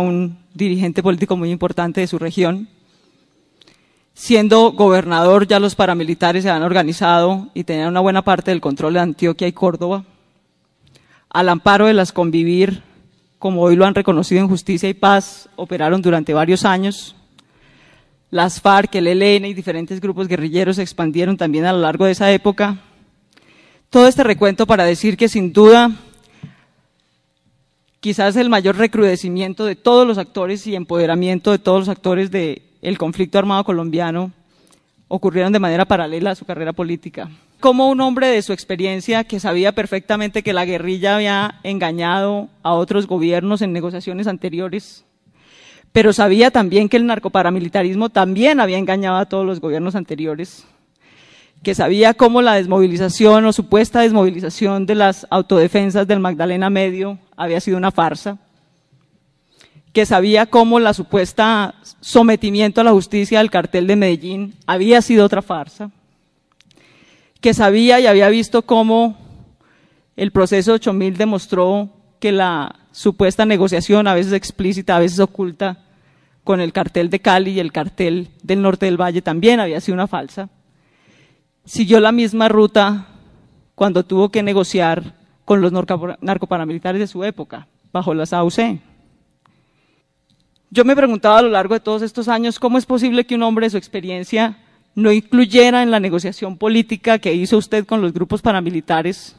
un dirigente político muy importante de su región. Siendo gobernador ya los paramilitares se han organizado y tenían una buena parte del control de Antioquia y Córdoba. Al amparo de las convivir, como hoy lo han reconocido en Justicia y Paz, operaron durante varios años. Las FARC, el ELN y diferentes grupos guerrilleros se expandieron también a lo largo de esa época. Todo este recuento para decir que sin duda quizás el mayor recrudecimiento de todos los actores y empoderamiento de todos los actores del conflicto armado colombiano ocurrieron de manera paralela a su carrera política. Como un hombre de su experiencia que sabía perfectamente que la guerrilla había engañado a otros gobiernos en negociaciones anteriores, pero sabía también que el narcoparamilitarismo también había engañado a todos los gobiernos anteriores, que sabía cómo la desmovilización o supuesta desmovilización de las autodefensas del Magdalena Medio había sido una farsa, que sabía cómo la supuesta sometimiento a la justicia del cartel de Medellín había sido otra farsa, que sabía y había visto cómo el proceso 8000 demostró que la supuesta negociación, a veces explícita, a veces oculta, con el cartel de Cali y el cartel del norte del Valle también había sido una falsa. Siguió la misma ruta cuando tuvo que negociar con los narcoparamilitares de su época, bajo la AUC. Yo me preguntaba a lo largo de todos estos años cómo es posible que un hombre de su experiencia no incluyera en la negociación política que hizo usted con los grupos paramilitares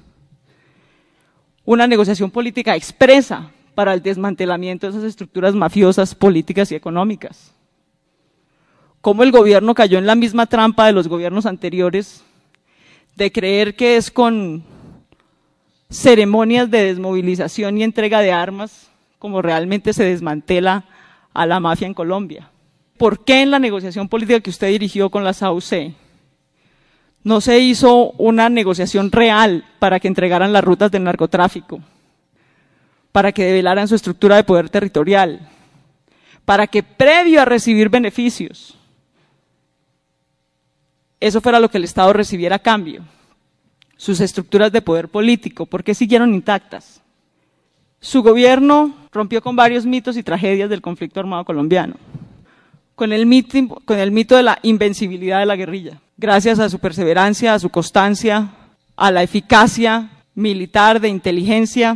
una negociación política expresa para el desmantelamiento de esas estructuras mafiosas, políticas y económicas. Cómo el gobierno cayó en la misma trampa de los gobiernos anteriores de creer que es con ceremonias de desmovilización y entrega de armas como realmente se desmantela a la mafia en Colombia. ¿Por qué en la negociación política que usted dirigió con la SAUC no se hizo una negociación real para que entregaran las rutas del narcotráfico, para que develaran su estructura de poder territorial, para que previo a recibir beneficios, eso fuera lo que el Estado recibiera a cambio? sus estructuras de poder político, porque siguieron intactas? Su gobierno rompió con varios mitos y tragedias del conflicto armado colombiano, con el, mito, con el mito de la invencibilidad de la guerrilla, gracias a su perseverancia, a su constancia, a la eficacia militar de inteligencia,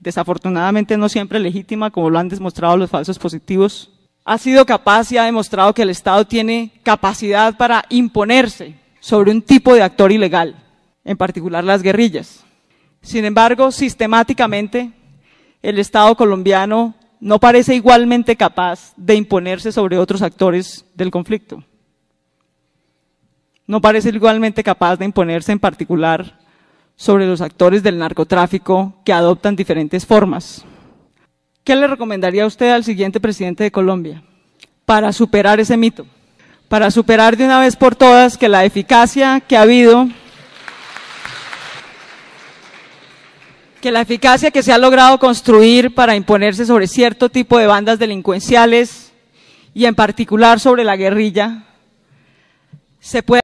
desafortunadamente no siempre legítima, como lo han demostrado los falsos positivos, ha sido capaz y ha demostrado que el Estado tiene capacidad para imponerse sobre un tipo de actor ilegal en particular las guerrillas. Sin embargo, sistemáticamente, el Estado colombiano no parece igualmente capaz de imponerse sobre otros actores del conflicto. No parece igualmente capaz de imponerse en particular sobre los actores del narcotráfico que adoptan diferentes formas. ¿Qué le recomendaría usted al siguiente presidente de Colombia para superar ese mito? Para superar de una vez por todas que la eficacia que ha habido que la eficacia que se ha logrado construir para imponerse sobre cierto tipo de bandas delincuenciales y en particular sobre la guerrilla se puede